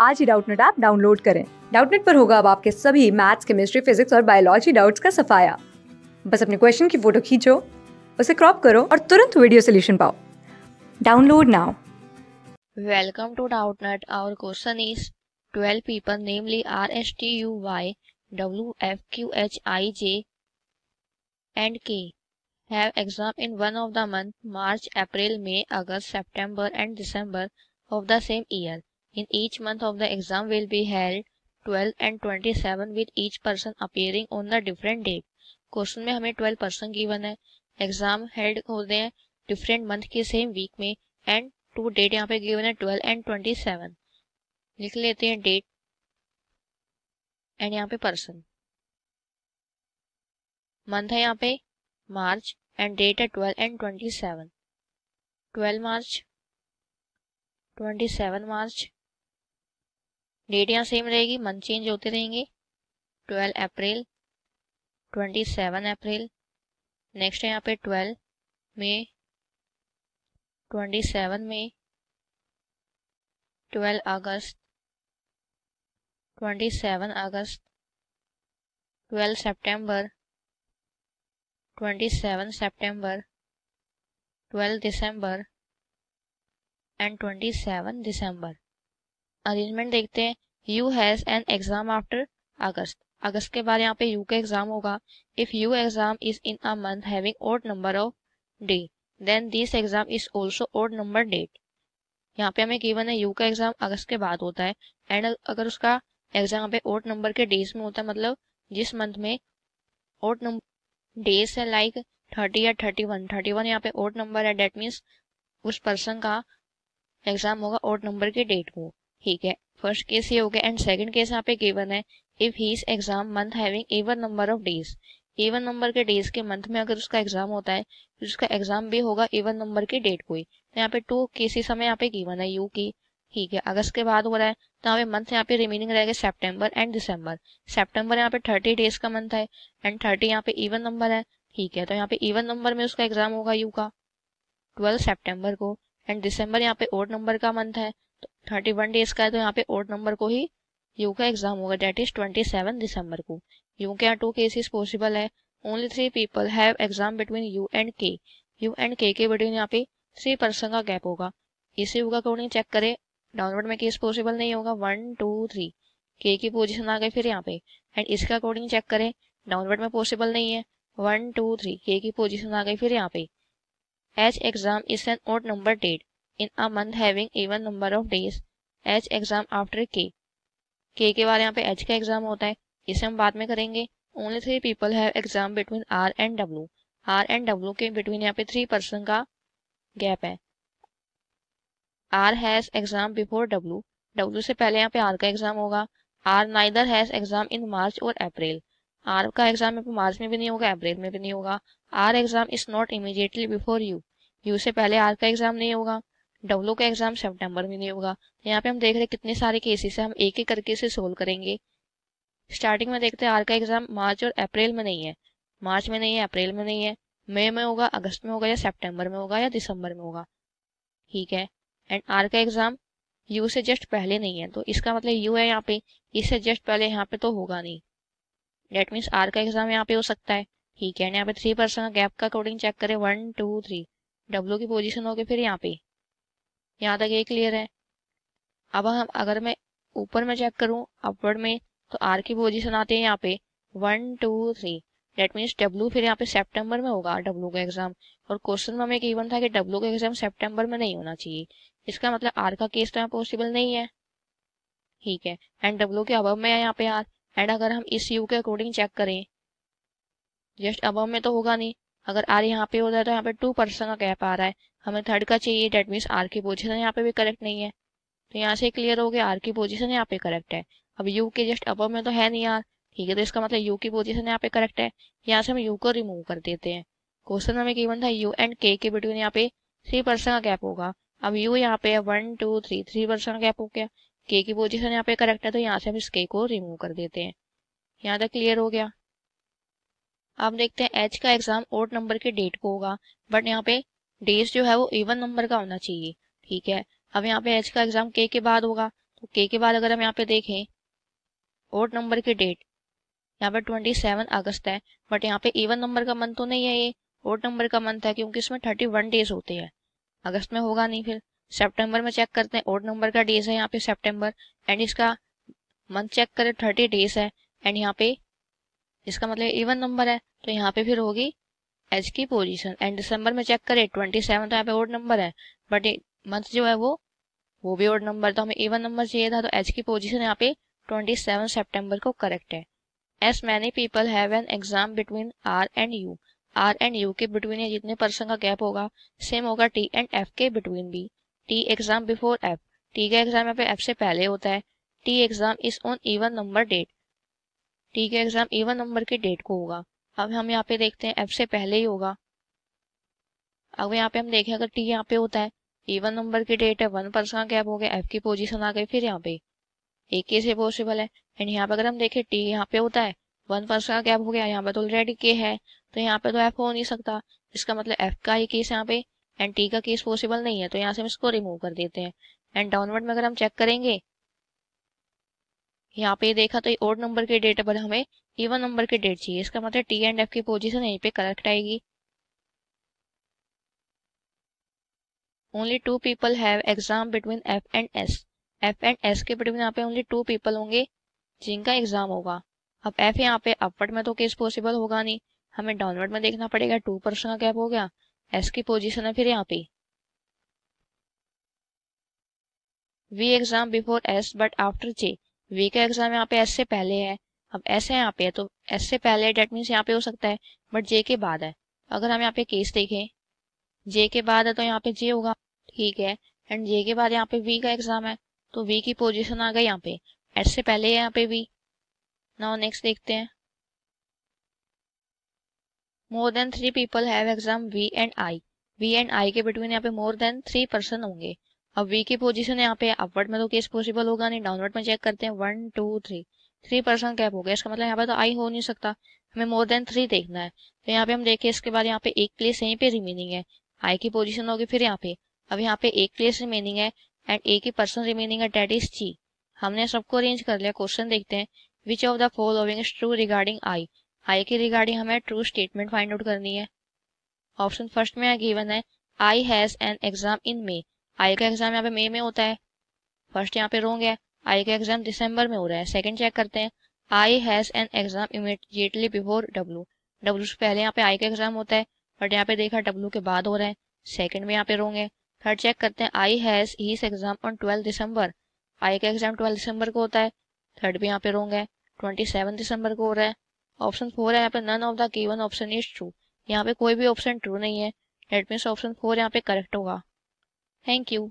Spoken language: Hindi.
आज ही डाउटनेट ऐप डाउनलोड करें डाउटनेट पर होगा अब आपके सभी मैथ्स केमिस्ट्री फिजिक्स और बायोलॉजी डाउट्स का सफाया बस अपने क्वेश्चन की फोटो खींचो उसे क्रॉप करो और तुरंत वीडियो सोल्यूशन पाओ download now welcome to Doubtnut our question is 12 people namely R S T U Y W F Q H I J and K have exam in one of the month March April May August September and December of the same year In each month of the exam will be held 12 and 27 with each person appearing on a different date. Question में हमें 12 पर्सन गिवन है एग्जाम हेल्ड होते हैं डिफरेंट मंथ के सेम वीक में एंड टू डेट यहाँ पे गिवन है 12 एंड 27 लिख लेते हैं डेट एंड यहाँ पे पर्सन मंथ है यहाँ पे मार्च एंड डेट है 12 एंड 27 12 मार्च 27 मार्च डेट यहाँ सेम रहेगी मंथ चेंज होते रहेंगे 12 अप्रैल 27 अप्रैल नेक्स्ट है यहाँ पे 12 मई 27 मई 12 अगस्त 27 अगस्त 12 सितंबर 27 सितंबर 12 दिसंबर एंड 27 दिसंबर अरेंजमेंट देखते हैं U has an exam after August August के बाद यहाँ पे यू का एग्जाम होगा if U exam is in a month having odd number of day then this exam is also odd number date यहाँ पे हमें गिवन है यू का एग्जाम अगस्त के बाद होता है एंड अगर उसका एग्जाम यहाँ पे ओड नंबर के डेज में होता है मतलब जिस मंथ में ओड नंबर डेज है लाइक थर्टी या थर्टी वन थर्टी वन यहाँ पे ओड नंबर है डेट मीन्स उस पर्सन का एग्जाम होगा ओड नंबर के डेट को ठीक है फर्स्ट केस ये हो गया एंड सेकंड केस यहाँ पे गिवन है if he is exam month having even number of days even number के डेज के मंथ में अगर उसका एग्जाम होता है तो उसका एग्जाम भी होगा इवन नंबर के डेट को ही तो यहाँ पे टू केसेस हमें यहाँ पे गिवन है यू की ठीक है अगस्त के बाद हो रहा है तो यहाँ पे मंथ यहाँ पे रिमेनिंग रहेगा सेप्टेम्बर एंड दिसंबर सेप्टेम्बर यहाँ पे थर्टी डेज का मंथ है एंड थर्टी यहाँ पे इवन नंबर है ठीक है तो यहाँ पे इवन नंबर में उसका एग्जाम होगा यू का ट्वेल्व सेप्टेम्बर को एंड दिसंबर यहाँ पे ओड नंबर का मंथ है थर्टी वन डेज का है तो यहाँ पे ओड नंबर को ही यू का एग्जाम होगा date is twenty seven December को यू के यहाँ टू केसेस पॉसिबल है only three people have exam between U and K U and K के बिटवीन यहाँ पे थ्री पर्सन का गैप होगा इसे यू का अकॉर्डिंग चेक करे डाउनवर्ड में केस पॉसिबल नहीं होगा वन टू थ्री के की पोजिशन आ गई फिर यहाँ पे एंड इसका अकॉर्डिंग चेक करें डाउनवर्ड में पॉसिबल नहीं है वन टू थ्री के की पोजिशन आ गई फिर यहाँ पे H exam is an odd number date in a month having even number of days H exam after K K के बारे यहाँ पे एच का एग्जाम होता है इसे हम बाद में करेंगे only three people have exam between R and W R and W के बिटवीन यहाँ पे थ्री पर्सन का गैप है R has exam before W W से पहले यहाँ पे आर का एग्जाम होगा R neither has exam in March और अप्रैल आर का एग्जाम यहाँ पे मार्च में भी नहीं होगा अप्रैल में भी नहीं होगा R exam is not immediately before U U से पहले आर का एग्जाम नहीं होगा डब्लू का एग्जाम सेप्टेम्बर में नहीं होगा यहाँ पे हम देख रहे हैं कितने सारे केसेस है हम एक एक करके इसे सोल्व करेंगे स्टार्टिंग में देखते हैं आर का एग्जाम मार्च और अप्रैल में नहीं है मार्च में नहीं है अप्रैल में नहीं है मई में होगा अगस्त में होगा या सेप्टेम्बर में होगा या दिसंबर में होगा ठीक है एंड आर का एग्जाम यू से जस्ट पहले नहीं है तो इसका मतलब यू है यहाँ पे इससे e जस्ट पहले यहाँ पे तो होगा नहीं डेट मीन्स आर का एग्जाम यहाँ पे हो सकता है ठीक है यहाँ पे थ्री परसेंट गैप का अकॉर्डिंग चेक करें वन टू थ्री डब्ल्यू की पोजीशन होगी फिर यहाँ पे यहाँ तक ये क्लियर है अब हम अगर मैं ऊपर में चेक करूँ अपवर्ड में तो आर की पोजिशन आती है यहाँ पे one two three date means W फिर यहाँ पे सेप्टेम्बर में होगा डब्ल्यू का एग्जाम और क्वेश्चन में हमें इवन था कि डब्ल्यू का एग्जाम सेप्टेम्बर में नहीं होना चाहिए इसका मतलब आर का केस तो यहाँ पॉसिबल नहीं है ठीक है एंड डब्ल्यू के अबव में है यहाँ पे आर एंड अगर हम इस यू के अकॉर्डिंग चेक करें जस्ट अबव में तो होगा नहीं अगर आर यहाँ पे हो रहा है तो यहाँ पे टू परसेंट का गैप आ रहा है हमें थर्ड का चाहिए डेट मीन्स आर की पोजिशन यहाँ पे भी करेक्ट नहीं है तो यहाँ से क्लियर हो गया आर की पोजिशन यहाँ पे करेक्ट है अब यू के जस्ट अपर में तो है नहीं यार ठीक है तो इसका मतलब यू की पोजिशन यहाँ पे करेक्ट है यहाँ से हम यू को रिमूव कर देते हैं क्वेश्चन हमें गिवन था यू एंड के के बिटवीन यहाँ पे थ्री परसेंट का गैप होगा अब यू यहाँ पे one two three three percent का गैप हो गया के की पोजिशन यहाँ पे करेक्ट है तो यहाँ से हम इस के को रिमूव कर देते हैं यहाँ तक क्लियर हो गया अब देखते हैं एच का एग्जाम ओट नंबर के डेट को होगा बट यहाँ पे डेज जो है वो इवन नंबर का होना चाहिए ठीक है अब यहाँ पे एच का एग्जाम के के बाद होगा तो के के बाद अगर हम यहाँ पे देखें ओड नंबर की डेट यहाँ पे ट्वेंटी सेवन अगस्त है बट यहाँ पे इवन नंबर का मंथ तो नहीं है ये ओड नंबर का मंथ है क्योंकि इसमें थर्टी वन डेज होते हैं अगस्त में होगा नहीं फिर सेप्टेम्बर में चेक करते हैं ओड नंबर का डेज है यहाँ पे सेप्टेम्बर एंड इसका मंथ चेक करें थर्टी डेज है एंड यहाँ पे इसका मतलब इवन नंबर है तो यहाँ पे फिर होगी एच की पोजीशन एंड दिसंबर में चेक करें ट्वेंटी सेवन तो यहाँ पे ओड नंबर है बट मंथ जो है वो वो भी ओड नंबर तो हमें इवन नंबर चाहिए था तो एच की पोजीशन यहाँ पे ट्वेंटी सेवन सेप्टेम्बर को करेक्ट है as many people have an exam between R and U R and U के बिटवीन जितने पर्सन का गैप होगा सेम होगा टी एंड एफ के बिटवीन भी T exam before F T का एग्जाम यहाँ पे एफ से पहले होता है T exam is on even number date T का एग्जाम इवन नंबर की डेट को होगा अब हम यहाँ पे देखते हैं एफ से पहले ही होगा अब यहाँ पे हम देखें अगर टी यहाँ पे होता है इवन नंबर की डेट है वन पर्सन का गैप हो गया एफ की पोजीशन आ गई फिर यहाँ पे ए के से पॉसिबल है एंड यहाँ पे अगर हम देखें टी यहाँ पे होता है वन पर्सन का गैप हो गया यहाँ पे तो ऑलरेडी के है तो यहाँ पे तो एफ हो नहीं सकता इसका मतलब एफ का ही केस यहाँ पे एंड टी का केस पॉसिबल नहीं है तो यहाँ से हम इसको रिमूव कर देते हैं एंड डाउनवर्ड में अगर हम चेक करेंगे यहाँ पे देखा तो ओड नंबर के डेट पर हमें इवन नंबर की डेट चाहिए इसका मतलब टी एंड एफ की पोजीशन यहीं पे करेक्ट आएगी only two people have exam between F and S F and S के बिटवीन यहाँ पे ओनली टू पीपल होंगे जिनका एग्जाम होगा अब एफ यहाँ पे अपवर्ड में तो केस पॉसिबल होगा नहीं हमें डाउनवर्ड में देखना पड़ेगा टू परसेंट का गैप हो गया एस की पोजिशन है फिर यहाँ पे V exam before S but after J V का एग्जाम यहाँ पे एस से पहले है अब एस है यहाँ पे तो एस से पहले डेट मीन्स यहाँ पे हो सकता है बट जे के बाद है अगर हम यहाँ पे केस देखें जे के बाद है तो यहाँ पे जे होगा ठीक है एंड जे के बाद यहाँ पे वी का एग्जाम है तो वी की पोजिशन आ गई यहाँ पे एस से पहले है यहाँ पे वी नाउ नेक्स्ट देखते हैं more than three people have exam V and I V and I के बिटवीन यहाँ पे मोर देन थ्री पर्सन होंगे अब वी की पोजीशन यहाँ पे अपवर्ड में तो केस पॉसिबल होगा नहीं डाउनवर्ड में चेक करते हैं one two three three percent gap हो गया इसका मतलब यहाँ पर तो आई हो नहीं सकता हमें मोर देन थ्री देखना है तो यहाँ पे हम देखें इसके बाद यहाँ पे एक प्लेस यहीं पे रिमेनिंग है आई की पोजीशन होगी फिर यहाँ पे अब यहाँ पे एक प्लेस रिमेनिंग है एंड एक ही पर्सन रिमेनिंग है डेट इज जी हमने सबको अरेंज कर लिया क्वेश्चन देखते हैं which of the following is true regarding I I की रिगार्डिंग हमें ट्रू स्टेटमेंट फाइंड आउट करनी है ऑप्शन फर्स्ट में गिवन है I has an exam in May I का एग्जाम यहाँ पे मे में होता है फर्स्ट यहाँ पे रोंग है आई का एग्जाम दिसंबर में हो रहा है सेकंड चेक करते हैं I has an exam immediately before W W से पहले यहाँ पे आई का एग्जाम होता है बट यहाँ पे देखा डब्ल्यू के बाद हो रहा है सेकंड में यहाँ पे रोंगे थर्ड चेक करते हैं I has his exam on twelfth December I का एग्जाम ट्वेल्थ दिसंबर को होता है थर्ड भी यहाँ पे रोंग ट्वेंटी सेवन दिसंबर को हो रहा है ऑप्शन फोर है यहाँ पे none of the given option is true यहाँ पे कोई भी ऑप्शन ट्रू नहीं है डेट मीन्स ऑप्शन फोर यहाँ पे करेक्ट होगा थैंक यू